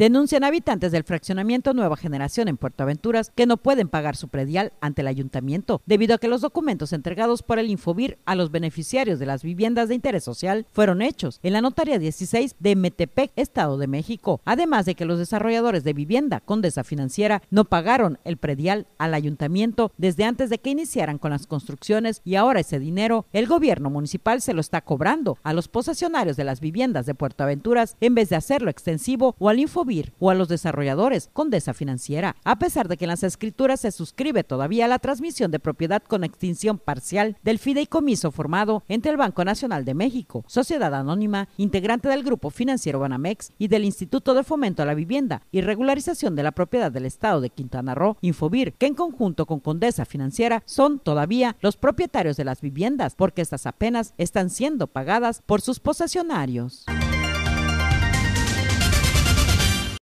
Denuncian habitantes del fraccionamiento Nueva Generación en Puerto Aventuras que no pueden pagar su predial ante el ayuntamiento debido a que los documentos entregados por el Infobir a los beneficiarios de las viviendas de interés social fueron hechos en la notaría 16 de Metepec, Estado de México, además de que los desarrolladores de vivienda con financiera no pagaron el predial al ayuntamiento desde antes de que iniciaran con las construcciones y ahora ese dinero el gobierno municipal se lo está cobrando a los posesionarios de las viviendas de Puerto Aventuras en vez de hacerlo extensivo o al Infobir o a los desarrolladores Condesa Financiera, a pesar de que en las escrituras se suscribe todavía la transmisión de propiedad con extinción parcial del fideicomiso formado entre el Banco Nacional de México, Sociedad Anónima, integrante del Grupo Financiero Banamex y del Instituto de Fomento a la Vivienda y Regularización de la Propiedad del Estado de Quintana Roo, Infobir, que en conjunto con Condesa Financiera son todavía los propietarios de las viviendas, porque estas apenas están siendo pagadas por sus posesionarios.